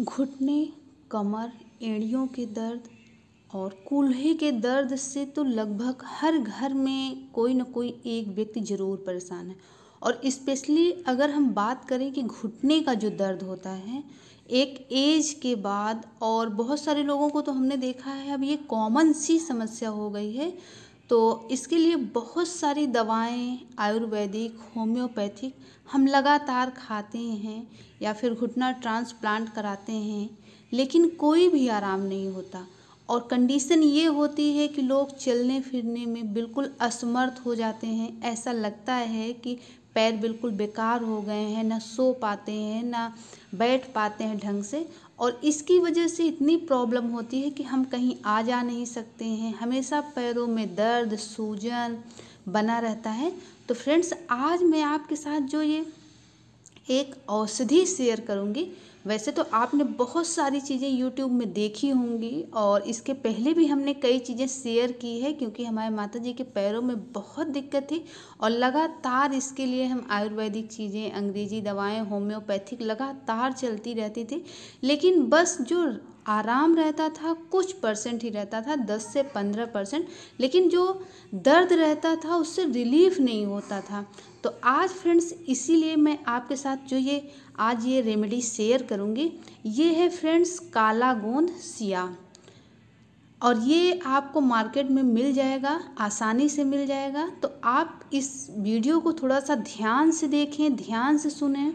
घुटने कमर एड़ियों के दर्द और कूल्हे के दर्द से तो लगभग हर घर में कोई ना कोई एक व्यक्ति ज़रूर परेशान है और इस्पेशली अगर हम बात करें कि घुटने का जो दर्द होता है एक एज के बाद और बहुत सारे लोगों को तो हमने देखा है अब ये कॉमन सी समस्या हो गई है तो इसके लिए बहुत सारी दवाएं आयुर्वेदिक होम्योपैथिक हम लगातार खाते हैं या फिर घुटना ट्रांसप्लांट कराते हैं लेकिन कोई भी आराम नहीं होता और कंडीशन ये होती है कि लोग चलने फिरने में बिल्कुल असमर्थ हो जाते हैं ऐसा लगता है कि पैर बिल्कुल बेकार हो गए हैं ना सो पाते हैं ना बैठ पाते हैं ढंग से और इसकी वजह से इतनी प्रॉब्लम होती है कि हम कहीं आ जा नहीं सकते हैं हमेशा पैरों में दर्द सूजन बना रहता है तो फ्रेंड्स आज मैं आपके साथ जो ये एक औषधि शेयर करूँगी वैसे तो आपने बहुत सारी चीज़ें यूट्यूब में देखी होंगी और इसके पहले भी हमने कई चीज़ें शेयर की है क्योंकि हमारे माता जी के पैरों में बहुत दिक्कत थी और लगातार इसके लिए हम आयुर्वेदिक चीज़ें अंग्रेजी दवाएं होम्योपैथिक लगातार चलती रहती थी लेकिन बस जो आराम रहता था कुछ परसेंट ही रहता था दस से पंद्रह परसेंट लेकिन जो दर्द रहता था उससे रिलीफ नहीं होता था तो आज फ्रेंड्स इसीलिए मैं आपके साथ जो ये आज ये रेमेडी शेयर करूँगी ये है फ्रेंड्स काला गोंद सिया और ये आपको मार्केट में मिल जाएगा आसानी से मिल जाएगा तो आप इस वीडियो को थोड़ा सा ध्यान से देखें ध्यान से सुने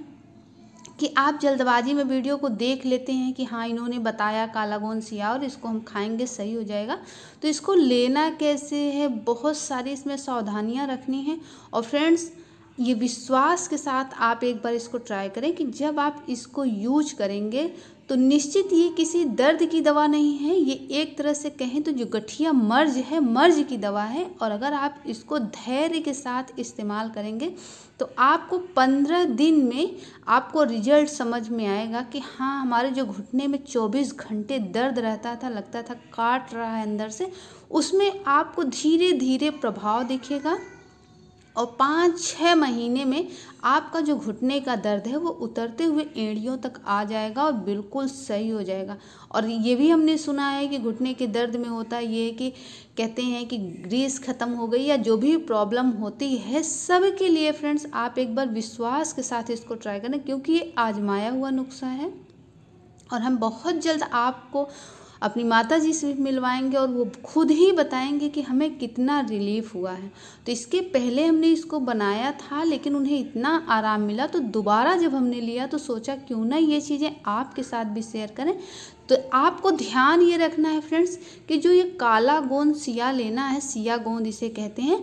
कि आप जल्दबाजी में वीडियो को देख लेते हैं कि हाँ इन्होंने बताया काला गोंद सिया और इसको हम खाएंगे सही हो जाएगा तो इसको लेना कैसे है बहुत सारी इसमें सावधानियाँ रखनी है और फ्रेंड्स ये विश्वास के साथ आप एक बार इसको ट्राई करें कि जब आप इसको यूज करेंगे तो निश्चित ये किसी दर्द की दवा नहीं है ये एक तरह से कहें तो जो गठिया मर्ज है मर्ज की दवा है और अगर आप इसको धैर्य के साथ इस्तेमाल करेंगे तो आपको पंद्रह दिन में आपको रिजल्ट समझ में आएगा कि हाँ हमारे जो घुटने में चौबीस घंटे दर्द रहता था लगता था काट रहा है अंदर से उसमें आपको धीरे धीरे प्रभाव दिखेगा और पाँच छः महीने में आपका जो घुटने का दर्द है वो उतरते हुए एड़ियों तक आ जाएगा और बिल्कुल सही हो जाएगा और ये भी हमने सुना है कि घुटने के दर्द में होता ये कि कहते हैं कि ग्रीस ख़त्म हो गई या जो भी प्रॉब्लम होती है सब के लिए फ्रेंड्स आप एक बार विश्वास के साथ इसको ट्राई करें क्योंकि ये आजमाया हुआ नुस्खा है और हम बहुत जल्द आपको अपनी माता जी से मिलवाएंगे और वो खुद ही बताएंगे कि हमें कितना रिलीफ हुआ है तो इसके पहले हमने इसको बनाया था लेकिन उन्हें इतना आराम मिला तो दोबारा जब हमने लिया तो सोचा क्यों ना ये चीज़ें आपके साथ भी शेयर करें तो आपको ध्यान ये रखना है फ्रेंड्स कि जो ये काला गोंद सिया लेना है सिया गोंद इसे कहते हैं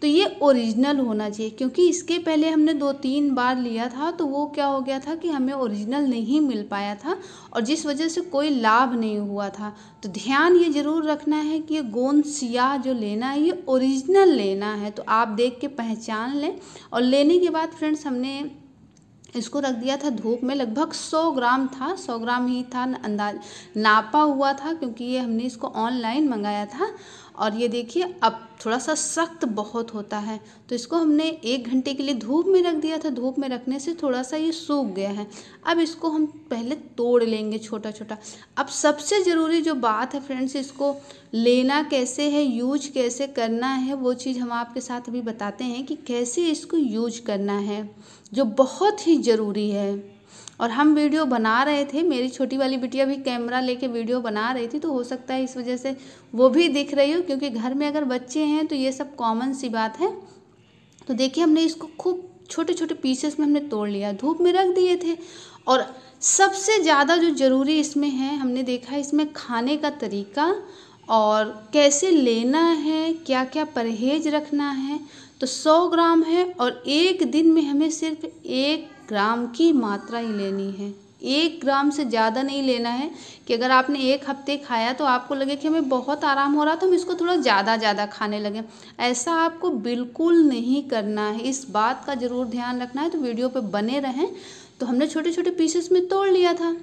तो ये ओरिजिनल होना चाहिए क्योंकि इसके पहले हमने दो तीन बार लिया था तो वो क्या हो गया था कि हमें ओरिजिनल नहीं मिल पाया था और जिस वजह से कोई लाभ नहीं हुआ था तो ध्यान ये ज़रूर रखना है कि ये गोंद सिया जो लेना है ये ओरिजिनल लेना है तो आप देख के पहचान लें और लेने के बाद फ्रेंड्स हमने इसको रख दिया था धूप में लगभग सौ ग्राम था सौ ग्राम ही था अंदाज नापा हुआ था क्योंकि ये हमने इसको ऑनलाइन मंगाया था और ये देखिए अब थोड़ा सा सख्त बहुत होता है तो इसको हमने एक घंटे के लिए धूप में रख दिया था धूप में रखने से थोड़ा सा ये सूख गया है अब इसको हम पहले तोड़ लेंगे छोटा छोटा अब सबसे ज़रूरी जो बात है फ्रेंड्स इसको लेना कैसे है यूज कैसे करना है वो चीज़ हम आपके साथ अभी बताते हैं कि कैसे इसको यूज करना है जो बहुत ही ज़रूरी है और हम वीडियो बना रहे थे मेरी छोटी वाली बिटिया भी कैमरा लेके वीडियो बना रही थी तो हो सकता है इस वजह से वो भी दिख रही हो क्योंकि घर में अगर बच्चे हैं तो ये सब कॉमन सी बात है तो देखिए हमने इसको खूब छोटे छोटे पीसेस में हमने तोड़ लिया धूप में रख दिए थे और सबसे ज़्यादा जो ज़रूरी इसमें है हमने देखा है इसमें खाने का तरीका और कैसे लेना है क्या क्या परहेज रखना है तो सौ ग्राम है और एक दिन में हमें सिर्फ एक ग्राम की मात्रा ही लेनी है एक ग्राम से ज़्यादा नहीं लेना है कि अगर आपने एक हफ्ते खाया तो आपको लगे कि हमें बहुत आराम हो रहा तो हम इसको थोड़ा ज़्यादा ज़्यादा खाने लगे ऐसा आपको बिल्कुल नहीं करना है इस बात का ज़रूर ध्यान रखना है तो वीडियो पे बने रहें तो हमने छोटे छोटे पीसेस में तोड़ लिया था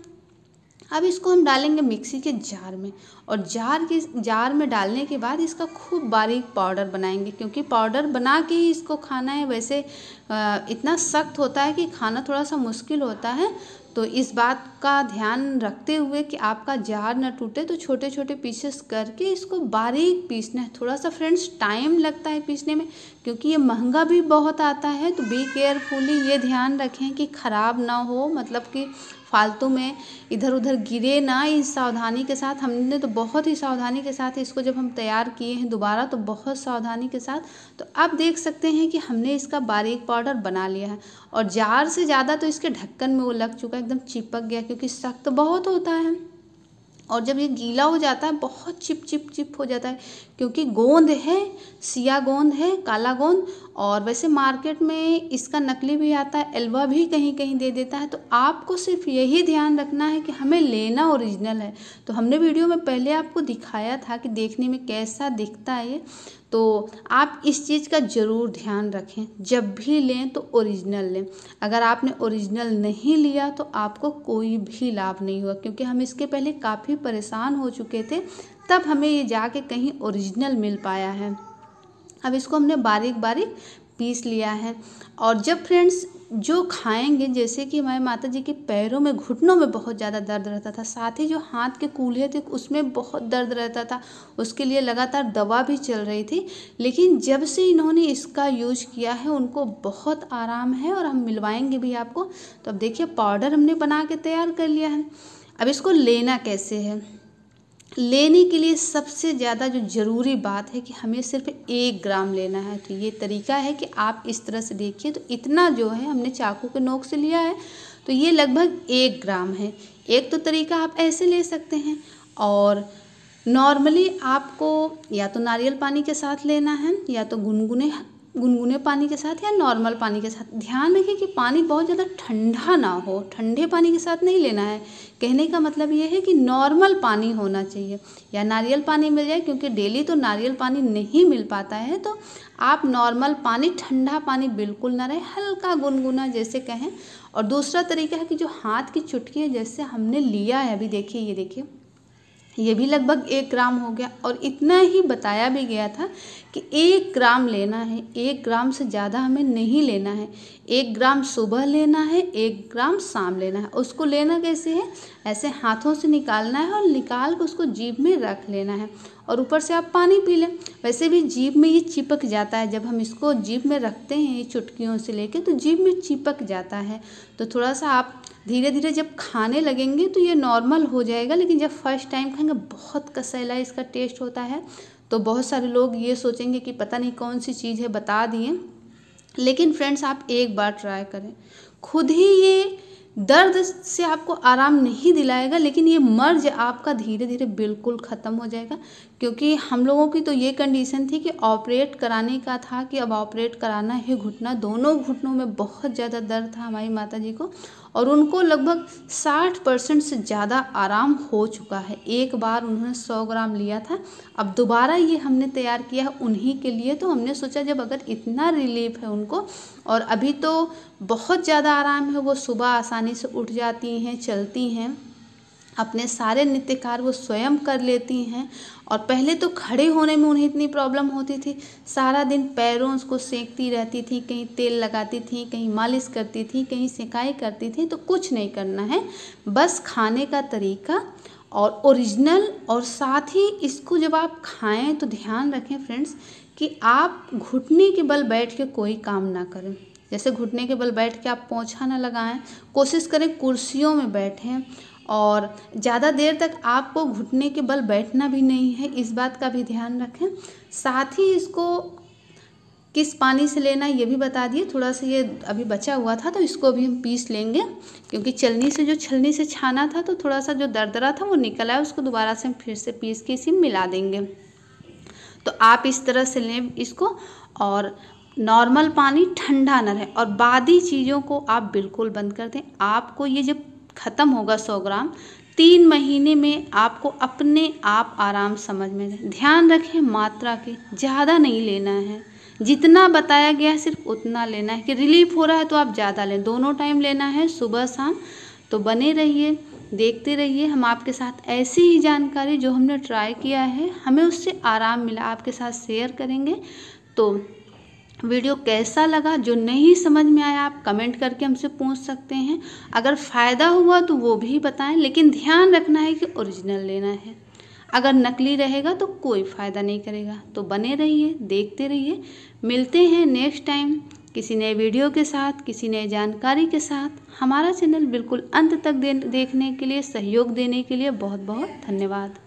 अब इसको हम डालेंगे मिक्सी के जार में और जार के जार में डालने के बाद इसका खूब बारीक पाउडर बनाएंगे क्योंकि पाउडर बना के ही इसको खाना है वैसे इतना सख्त होता है कि खाना थोड़ा सा मुश्किल होता है तो इस बात का ध्यान रखते हुए कि आपका जार ना टूटे तो छोटे छोटे पीसेस करके इसको बारीक पीसना है थोड़ा सा फ्रेंड्स टाइम लगता है पीसने में क्योंकि ये महंगा भी बहुत आता है तो बी केयरफुली ये ध्यान रखें कि ख़राब ना हो मतलब कि फालतू में इधर उधर गिरे ना इस सावधानी के साथ हमने तो बहुत ही सावधानी के साथ इसको जब हम तैयार किए हैं दोबारा तो बहुत सावधानी के साथ तो अब देख सकते हैं कि हमने इसका बारीक पाउडर बना लिया है और जार से ज़्यादा तो इसके ढक्कन में वो लग चुका है एकदम चिपक गया क्योंकि सख्त बहुत होता है और जब ये गीला हो जाता है बहुत चिप चिप चिप हो जाता है क्योंकि गोंद है सिया गोंद है काला गोंद और वैसे मार्केट में इसका नकली भी आता है एल्वा भी कहीं कहीं दे देता है तो आपको सिर्फ यही ध्यान रखना है कि हमें लेना ओरिजिनल है तो हमने वीडियो में पहले आपको दिखाया था कि देखने में कैसा दिखता है ये तो आप इस चीज़ का ज़रूर ध्यान रखें जब भी लें तो ओरिजिनल लें अगर आपने ओरिजिनल नहीं लिया तो आपको कोई भी लाभ नहीं हुआ क्योंकि हम इसके पहले काफ़ी परेशान हो चुके थे तब हमें ये जाके कहीं ओरिजिनल मिल पाया है अब इसको हमने बारीक बारीक पीस लिया है और जब फ्रेंड्स जो खाएंगे जैसे कि हमारे माता जी के पैरों में घुटनों में बहुत ज़्यादा दर्द रहता था साथ ही जो हाथ के कूल्हे थे उसमें बहुत दर्द रहता था उसके लिए लगातार दवा भी चल रही थी लेकिन जब से इन्होंने इसका यूज किया है उनको बहुत आराम है और हम मिलवाएंगे भी आपको तो अब देखिए पाउडर हमने बना के तैयार कर लिया है अब इसको लेना कैसे है लेने के लिए सबसे ज़्यादा जो ज़रूरी बात है कि हमें सिर्फ एक ग्राम लेना है तो ये तरीका है कि आप इस तरह से देखिए तो इतना जो है हमने चाकू के नोक से लिया है तो ये लगभग एक ग्राम है एक तो तरीका आप ऐसे ले सकते हैं और नॉर्मली आपको या तो नारियल पानी के साथ लेना है या तो गुनगुने गुनगुने पानी के साथ या नॉर्मल पानी के साथ ध्यान रखिए कि पानी बहुत ज़्यादा ठंडा ना हो ठंडे पानी के साथ नहीं लेना है कहने का मतलब ये है कि नॉर्मल पानी होना चाहिए या नारियल पानी मिल जाए क्योंकि डेली तो नारियल पानी नहीं मिल पाता है तो आप नॉर्मल पानी ठंडा पानी बिल्कुल ना रहे हल्का गुनगुना जैसे कहें और दूसरा तरीका है कि जो हाथ की चुटकी है जैसे हमने लिया है अभी देखिए ये देखिए ये भी लगभग एक ग्राम हो गया और इतना ही बताया भी गया था कि एक ग्राम लेना है एक ग्राम से ज़्यादा हमें नहीं लेना है एक ग्राम सुबह लेना है एक ग्राम शाम लेना है उसको लेना कैसे है ऐसे हाथों से निकालना है और निकाल कर उसको जीभ में रख लेना है और ऊपर से आप पानी पी लें वैसे भी जीभ में ये चिपक जाता है जब हम इसको जीभ में रखते हैं ये चुटकियों से लेके तो जीभ में चिपक जाता है तो थोड़ा सा आप धीरे धीरे जब खाने लगेंगे तो ये नॉर्मल हो जाएगा लेकिन जब फर्स्ट टाइम खाएंगे बहुत कसैला इसका टेस्ट होता है तो बहुत सारे लोग ये सोचेंगे कि पता नहीं कौन सी चीज़ है बता दिए लेकिन फ्रेंड्स आप एक बार ट्राई करें खुद ही ये दर्द से आपको आराम नहीं दिलाएगा लेकिन ये मर्ज आपका धीरे धीरे बिल्कुल ख़त्म हो जाएगा क्योंकि हम लोगों की तो ये कंडीशन थी कि ऑपरेट कराने का था कि अब ऑपरेट कराना है घुटना दोनों घुटनों में बहुत ज़्यादा दर्द था हमारी माता जी को और उनको लगभग साठ परसेंट से ज़्यादा आराम हो चुका है एक बार उन्होंने सौ ग्राम लिया था अब दोबारा ये हमने तैयार किया है उन्हीं के लिए तो हमने सोचा जब अगर इतना रिलीफ है उनको और अभी तो बहुत ज़्यादा आराम है वो सुबह आसानी से उठ जाती हैं चलती हैं अपने सारे नित्य कार्य वो स्वयं कर लेती हैं और पहले तो खड़े होने में उन्हें इतनी प्रॉब्लम होती थी सारा दिन पैरों उसको सेंकती रहती थी कहीं तेल लगाती थी कहीं मालिश करती थी कहीं सिकाई करती थी तो कुछ नहीं करना है बस खाने का तरीका और ओरिजिनल और साथ ही इसको जब आप खाएं तो ध्यान रखें फ्रेंड्स कि आप घुटने के बल बैठ के कोई काम ना करें जैसे घुटने के बल बैठ के आप पोछा ना लगाएं कोशिश करें कुर्सियों में बैठें और ज़्यादा देर तक आपको घुटने के बल बैठना भी नहीं है इस बात का भी ध्यान रखें साथ ही इसको किस पानी से लेना ये भी बता दिए थोड़ा सा ये अभी बचा हुआ था तो इसको भी हम पीस लेंगे क्योंकि चलनी से जो छलनी से छाना था तो थोड़ा सा जो दरदरा था वो निकल आया उसको दोबारा से हम फिर से पीस के इसी मिला देंगे तो आप इस तरह से लें इसको और नॉर्मल पानी ठंडा ना रहे और बादी चीज़ों को आप बिल्कुल बंद कर दें आपको ये जब ख़त्म होगा सौ ग्राम तीन महीने में आपको अपने आप आराम समझ में ध्यान रखें मात्रा के ज़्यादा नहीं लेना है जितना बताया गया है सिर्फ उतना लेना है कि रिलीफ हो रहा है तो आप ज़्यादा लें दोनों टाइम लेना है सुबह शाम तो बने रहिए देखते रहिए हम आपके साथ ऐसी ही जानकारी जो हमने ट्राई किया है हमें उससे आराम मिला आपके साथ शेयर करेंगे तो वीडियो कैसा लगा जो नहीं समझ में आया आप कमेंट करके हमसे पूछ सकते हैं अगर फ़ायदा हुआ तो वो भी बताएं लेकिन ध्यान रखना है कि ओरिजिनल लेना है अगर नकली रहेगा तो कोई फ़ायदा नहीं करेगा तो बने रहिए देखते रहिए मिलते हैं नेक्स्ट टाइम किसी नए वीडियो के साथ किसी नए जानकारी के साथ हमारा चैनल बिल्कुल अंत तक देखने के लिए सहयोग देने के लिए बहुत बहुत धन्यवाद